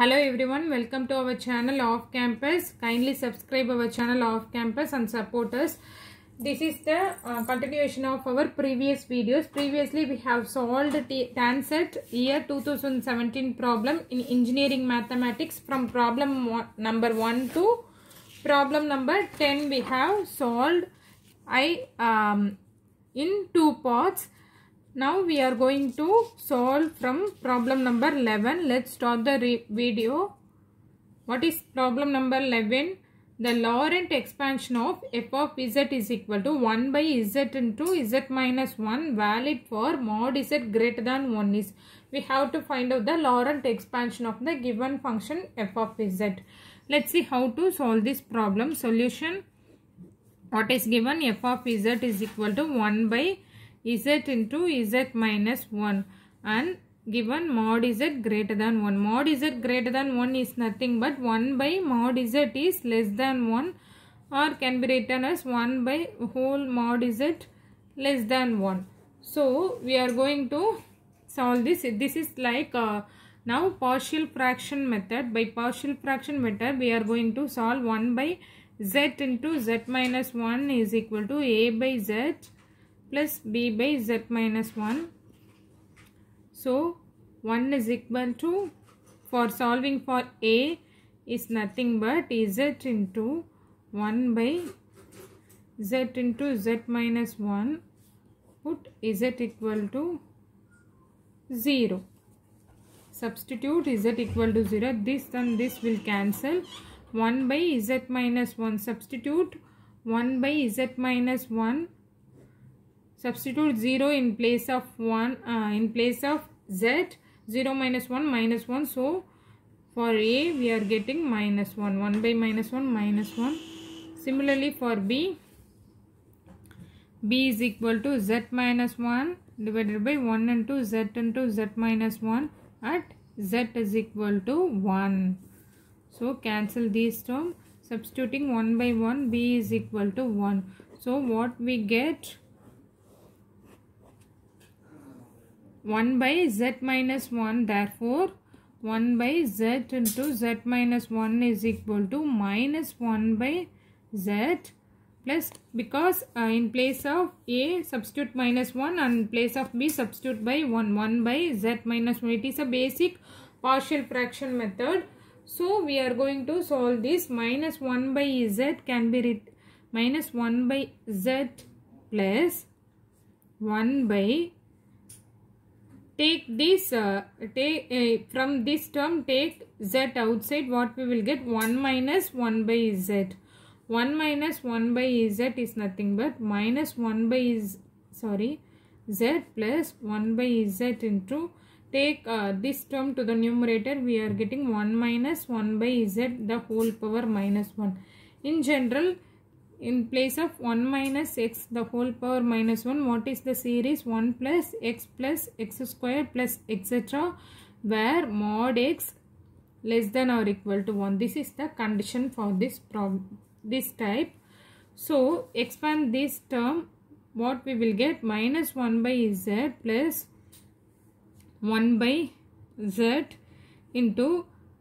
Hello everyone, welcome to our channel Off Campus. Kindly subscribe our channel Off Campus and support us. This is the uh, continuation of our previous videos. Previously we have solved the TANSET year 2017 problem in engineering mathematics from problem number 1 to problem number 10 we have solved I um, in two parts now we are going to solve from problem number 11. Let's start the video. What is problem number 11? The Laurent expansion of f of z is equal to 1 by z into z minus 1 valid for mod z greater than 1 is. We have to find out the Laurent expansion of the given function f of z. Let's see how to solve this problem. Solution. What is given f of z is equal to 1 by z into z minus 1 and given mod z greater than 1. Mod z greater than 1 is nothing but 1 by mod z is less than 1 or can be written as 1 by whole mod z less than 1. So, we are going to solve this. This is like uh, now partial fraction method. By partial fraction method, we are going to solve 1 by z into z minus 1 is equal to a by z plus b by z minus 1. So 1 is equal to for solving for a is nothing but z into 1 by z into z minus 1 put z equal to 0 substitute z equal to 0 this and this will cancel 1 by z minus 1 substitute 1 by z minus 1 substitute 0 in place of 1 uh, in place of z 0 minus 1 minus 1 so for a we are getting minus 1 1 by minus 1 minus 1 similarly for b b is equal to z minus 1 divided by 1 into z into z minus 1 at z is equal to 1 so cancel these term substituting 1 by 1 b is equal to 1 so what we get 1 by z minus 1 therefore 1 by z into z minus 1 is equal to minus 1 by z plus because uh, in place of a substitute minus 1 and place of b substitute by 1 1 by z minus 1 it is a basic partial fraction method so we are going to solve this minus 1 by z can be written minus 1 by z plus 1 by take this uh, take uh, from this term take z outside what we will get 1 minus 1 by z 1 minus 1 by z is nothing but minus 1 by z, sorry z plus 1 by z into take uh, this term to the numerator we are getting 1 minus 1 by z the whole power minus 1 in general in place of 1 minus x the whole power minus 1 what is the series 1 plus x plus x square plus etc where mod x less than or equal to 1 this is the condition for this problem this type so expand this term what we will get minus 1 by z plus 1 by z into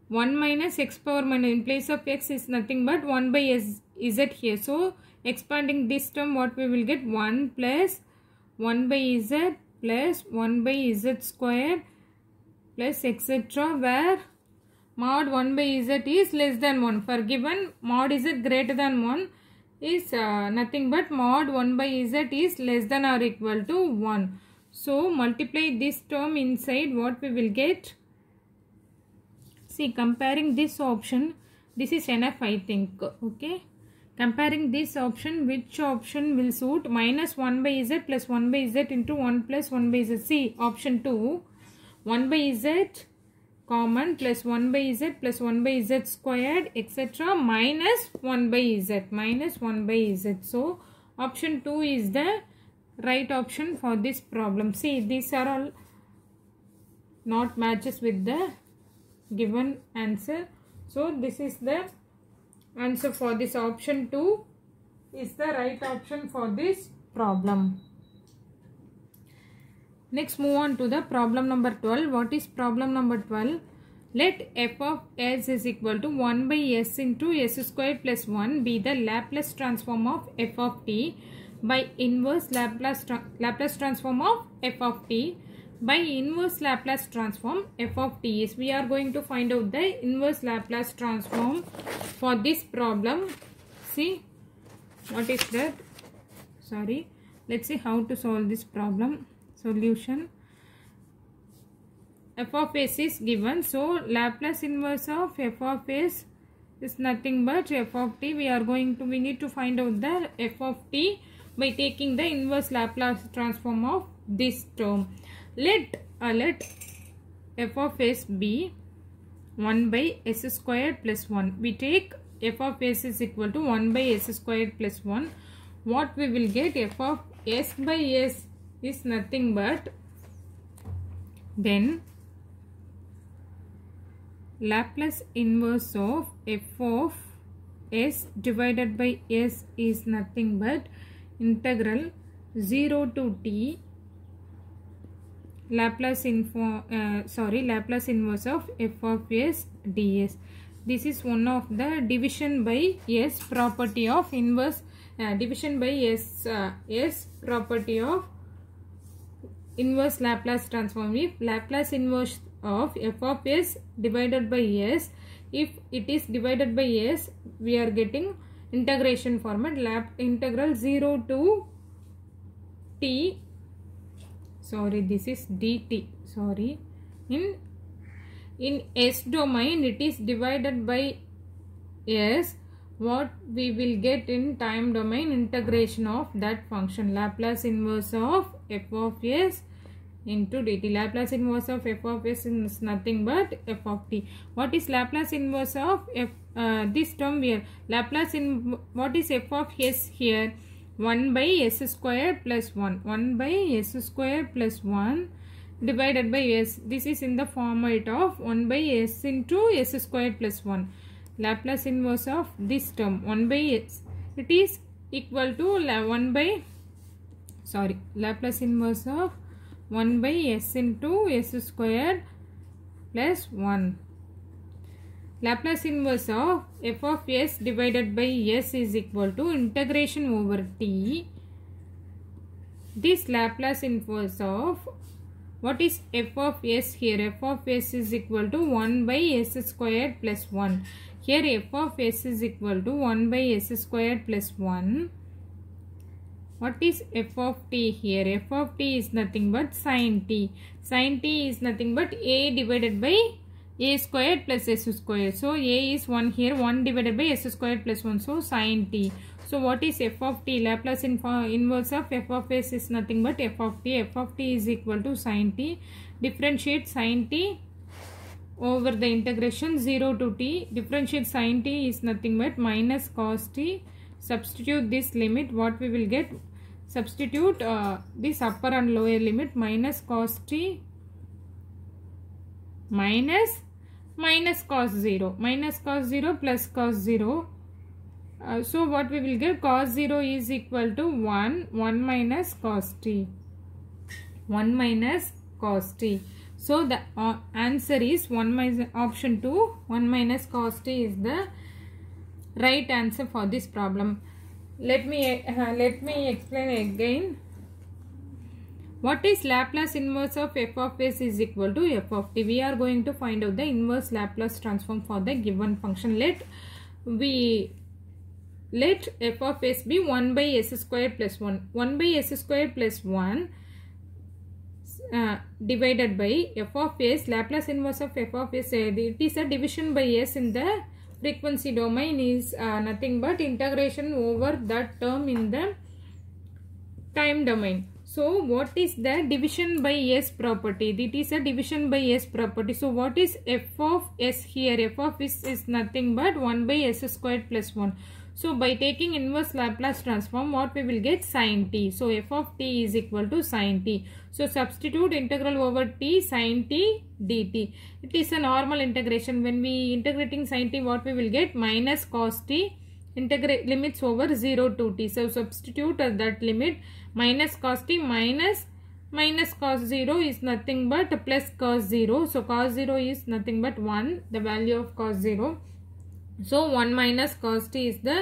1 minus x power minus in place of x is nothing but 1 by z z here. So expanding this term what we will get 1 plus 1 by z plus 1 by z square plus etc where mod 1 by z is less than 1 for given mod z greater than 1 is uh, nothing but mod 1 by z is less than or equal to 1 so multiply this term inside what we will get see comparing this option this is enough i think okay Comparing this option, which option will suit? Minus 1 by z plus 1 by z into 1 plus 1 by z. See, option 2, 1 by z common plus 1 by z plus 1 by z squared etc. minus 1 by z minus 1 by z. So, option 2 is the right option for this problem. See, these are all not matches with the given answer. So, this is the answer for this option 2 is the right option for this problem. Next move on to the problem number 12. What is problem number 12? Let f of s is equal to 1 by s into s square plus 1 be the Laplace transform of f of t by inverse Laplace, tra Laplace transform of f of t. By inverse Laplace transform f of t is we are going to find out the inverse Laplace transform for this problem see what is that sorry let's see how to solve this problem solution f of s is given so laplace inverse of f of s is nothing but f of t we are going to we need to find out the f of t by taking the inverse laplace transform of this term let uh, let f of s be 1 by s squared plus 1. We take f of s is equal to 1 by s squared plus 1. What we will get f of s by s is nothing but then Laplace inverse of f of s divided by s is nothing but integral 0 to t Laplace info uh, sorry Laplace inverse of f of s ds. This is one of the division by s property of inverse uh, division by s uh, s property of inverse Laplace transform. If Laplace inverse of f of s divided by s, if it is divided by s, we are getting integration format lap integral 0 to t sorry this is dt sorry in in s domain it is divided by s what we will get in time domain integration of that function laplace inverse of f of s into dt laplace inverse of f of s is nothing but f of t what is laplace inverse of f uh, this term here laplace in what is f of s here 1 by s square plus 1 1 by s square plus 1 divided by s this is in the format of 1 by s into s square plus 1 Laplace inverse of this term 1 by s it is equal to 1 by sorry Laplace inverse of 1 by s into s square plus 1 Laplace inverse of f of s divided by s is equal to integration over t. This Laplace inverse of what is f of s here? f of s is equal to 1 by s squared plus 1. Here f of s is equal to 1 by s squared plus 1. What is f of t here? f of t is nothing but sine t. Sine t is nothing but a divided by a squared plus s squared. So a is 1 here 1 divided by s squared plus 1. So sine t. So what is f of t? Laplace inverse of f of s is nothing but f of t. f of t is equal to sine t. Differentiate sine t over the integration 0 to t. Differentiate sine t is nothing but minus cos t. Substitute this limit what we will get. Substitute uh, this upper and lower limit minus cos t minus minus cos 0 minus cos 0 plus cos 0 uh, so what we will get cos 0 is equal to 1 1 minus cos t 1 minus cos t so the uh, answer is 1 minus option 2 1 minus cos t is the right answer for this problem let me uh, let me explain again what is Laplace inverse of f of s is equal to f of t? We are going to find out the inverse Laplace transform for the given function. Let we let f of s be 1 by s square plus 1. 1 by s square plus 1 uh, divided by f of s. Laplace inverse of f of s. It is a division by s in the frequency domain is uh, nothing but integration over that term in the time domain. So what is the division by S property? It is a division by S property. So what is f of S here? f of S is nothing but 1 by S squared plus 1. So by taking inverse Laplace transform what we will get sine t. So f of t is equal to sine t. So substitute integral over t sine t dt. It is a normal integration. When we integrating sine t what we will get minus cos t integrate limits over 0 to t. So substitute that limit minus cos t minus minus cos 0 is nothing but plus cos 0. So cos 0 is nothing but 1 the value of cos 0. So 1 minus cos t is the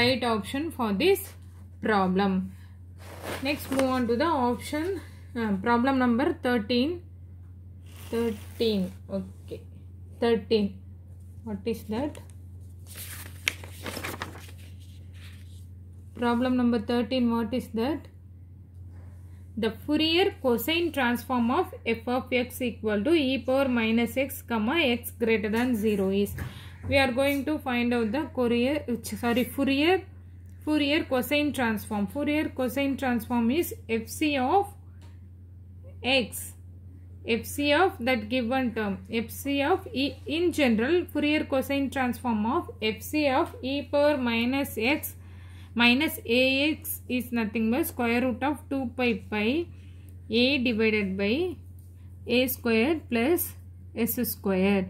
right option for this problem. Next move on to the option uh, problem number 13. 13 okay 13 what is that problem number 13 what is that the Fourier cosine transform of f of x equal to e power minus x comma x greater than 0 is we are going to find out the Fourier sorry Fourier Fourier cosine transform Fourier cosine transform is fc of x fc of that given term fc of e in general Fourier cosine transform of fc of e power minus x minus ax is nothing but square root of 2 pi pi a divided by a square plus s square.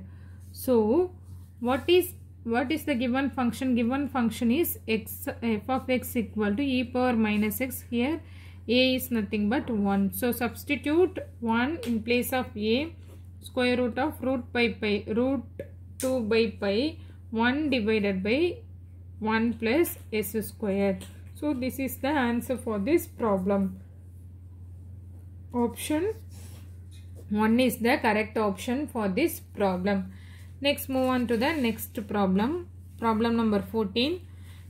So what is what is the given function? Given function is x f of x equal to e power minus x here a is nothing but 1. So substitute 1 in place of a square root of root pi pi root 2 by pi 1 divided by 1 plus s square. So this is the answer for this problem. Option 1 is the correct option for this problem. Next move on to the next problem. Problem number 14.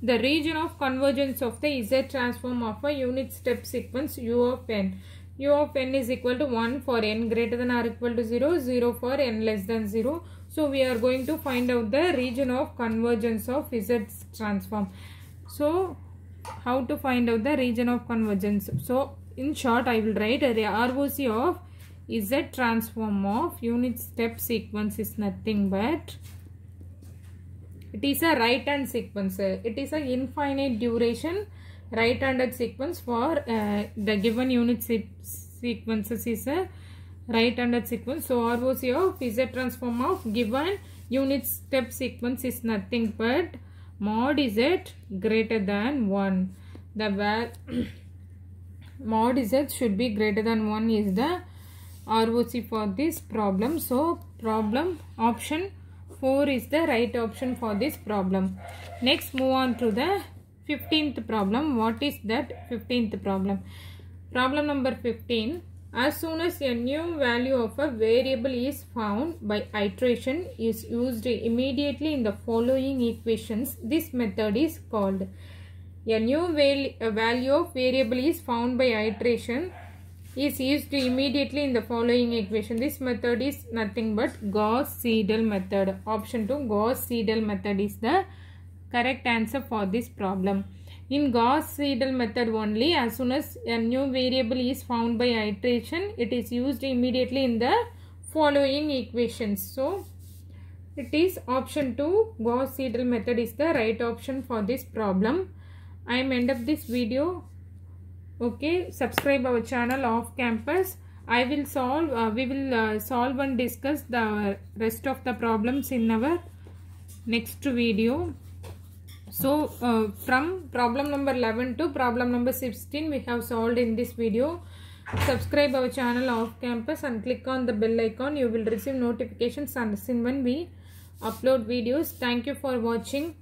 The region of convergence of the Z transform of a unit step sequence U of n. U of n is equal to 1 for n greater than or equal to 0, 0 for n less than 0, so we are going to find out the region of convergence of Z transform. So how to find out the region of convergence. So in short I will write a ROC of Z transform of unit step sequence is nothing but it is a right hand sequence. It is an infinite duration right handed sequence for uh, the given unit se sequences is a right under sequence. So ROC of a transform of given unit step sequence is nothing but mod is it greater than 1. The where mod it should be greater than 1 is the ROC for this problem. So problem option 4 is the right option for this problem. Next move on to the 15th problem. What is that 15th problem? Problem number 15 as soon as a new value of a variable is found by iteration is used immediately in the following equations, this method is called. A new value of variable is found by iteration is used immediately in the following equation. This method is nothing but Gauss-Seidel method. Option 2 Gauss-Seidel method is the correct answer for this problem. In Gauss-Seidel method only, as soon as a new variable is found by iteration, it is used immediately in the following equations. So, it is option 2, Gauss-Seidel method is the right option for this problem. I am end of this video. Okay, subscribe our channel off campus. I will solve, uh, we will uh, solve and discuss the rest of the problems in our next video. So uh, from problem number 11 to problem number 16 we have solved in this video. Subscribe our channel off campus and click on the bell icon. You will receive notifications and soon when we upload videos. Thank you for watching.